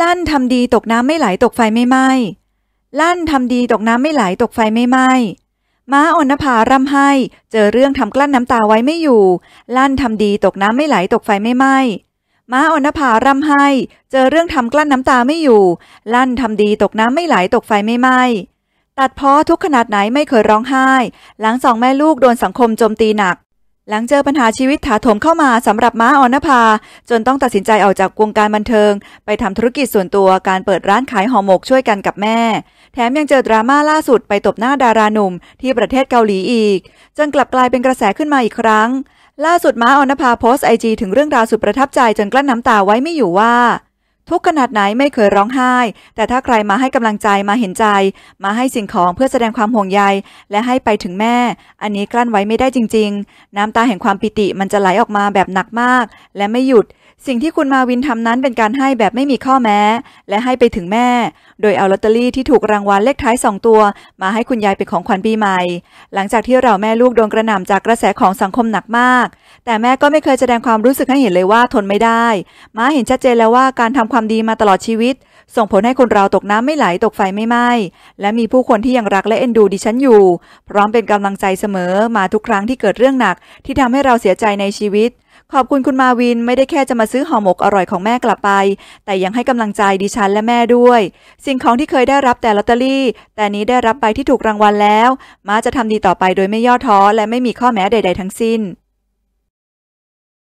ลั่นทำดีตกน้ำไม่ไหลตกไฟไม่ไหม้ลั่นทำดีตกน้ำไม่ไหลตกไฟไม่ไหม้ม้าอนนภาร่ำไห้เจอเรื่องทำกลั้นน้ำตาไว้ไม่อยู่ลั่นทำดีตกน้ำไม่ไหลตกไฟไม่ไหม้ม้าอนนภาร่ำไห้เจอเรื่องทำกลั้นน้ำตาไม่อยู่ลั่นทำดีตกน้ำไม่ไหลตกไฟไม่ไหม้ตัดพ้อทุกขนาดไหนไม่เคยร้องไห้ หลังสองแม่ลูกโดนสังคมโจมตีหนักหลังเจอปัญหาชีวิตถาโถมเข้ามาสำหรับม้าออนภา จนต้องตัดสินใจออกจากวงการบันเทิง ไปทำธุรกิจส่วนตัวการเปิดร้านขายห่อหมกช่วยกันกับแม่ แถมยังเจอดราม่าล่าสุดไปตบหน้าดาราหนุ่มที่ประเทศเกาหลีอีก จนกลับกลายเป็นกระแสขึ้นมาอีกครั้ง ล่าสุดม้าออนภาโพสต์ไอจีถึงเรื่องราวสุดประทับใจจนกลั้นน้ำตาไว้ไม่อยู่ว่าทุกขนาดไหนไม่เคยร้องไห้ แต่ถ้าใครมาให้กำลังใจมาเห็นใจ มาให้สิ่งของเพื่อแสดงความห่วงใยและให้ไปถึงแม่ อันนี้กลั้นไว้ไม่ได้จริงๆ น้ำตาแห่งความปิติมันจะไหลออกมาแบบหนักมาก และไม่หยุด สิ่งที่คุณมาวินทำนั้นเป็นการให้แบบไม่มีข้อแม้ และให้ไปถึงแม่ โดยเอาลอตเตอรี่ที่ถูกรางวัลเลขท้ายสองตัว มาให้คุณยายเป็นของขวัญปีใหม่ หลังจากที่เราแม่ลูกโดนกระหน่ำจากกระแสของสังคมหนักมาก แต่แม่ก็ไม่เคยแสดงความรู้สึกให้เห็นเลยว่าทนไม่ได้ มาเห็นชัดเจนแล้วว่าการทำความความดีมาตลอดชีวิต ส่งผลให้คนเราตกน้ำไม่ไหลตกไฟไม่ไหม้และมีผู้คนที่ยังรักและเอ็นดูดิฉันอยู่ พร้อมเป็นกำลังใจเสมอมาทุกครั้งที่เกิดเรื่องหนักที่ทำให้เราเสียใจในชีวิต ขอบคุณคุณมาวินไม่ได้แค่จะมาซื้อห่อหมกอร่อยของแม่กลับไป แต่ยังให้กำลังใจดิฉัน และแม่ด้วย สิ่งของที่เคยได้รับแต่ลอตเตอรี่ แต่นี้ได้รับไปที่ถูกรางวัลแล้ว มาจะทำดีต่อไปโดยไม่ย่อท้อ และไม่มีข้อแม้ใดๆ ทั้งสิ้น